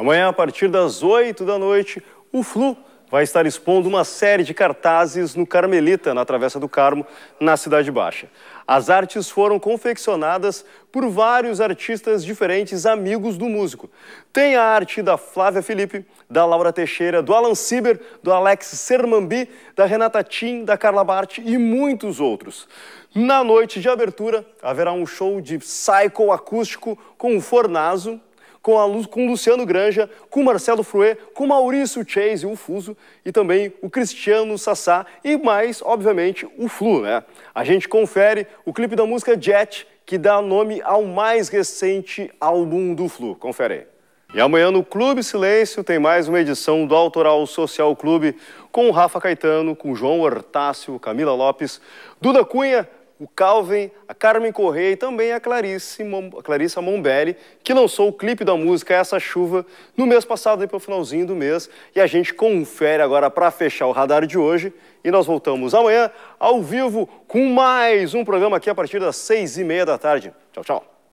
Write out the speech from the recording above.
Amanhã, a partir das 8 da noite, o Flu vai estar expondo uma série de cartazes no Carmelita, na Travessa do Carmo, na Cidade Baixa. As artes foram confeccionadas por vários artistas diferentes, amigos do músico. Tem a arte da Flávia Felipe, da Laura Teixeira, do Alan Sieber, do Alex Sermambi, da Renata Tim, da Carla Bart e muitos outros. Na noite de abertura, haverá um show de psychoacústico acústico com o Fornazo, com, a, com Luciano Granja, com Marcelo Fruet, com Maurício Chase, o Fuso, e também o Cristiano Sassá e mais, obviamente, o Flu, né? A gente confere o clipe da música Jet, que dá nome ao mais recente álbum do Flu. Confere aí. E amanhã no Clube Silêncio tem mais uma edição do Autoral Social Clube com Rafa Caetano, com João Hortácio, Camila Lopes, Duda Cunha, o Calvin, a Carmen Correia e também a, Clarice, a Clarissa Mombelli, que lançou o clipe da música Essa Chuva no mês passado, para o finalzinho do mês. E a gente confere agora para fechar o radar de hoje. E nós voltamos amanhã, ao vivo, com mais um programa aqui a partir das seis e meia da tarde. Tchau, tchau.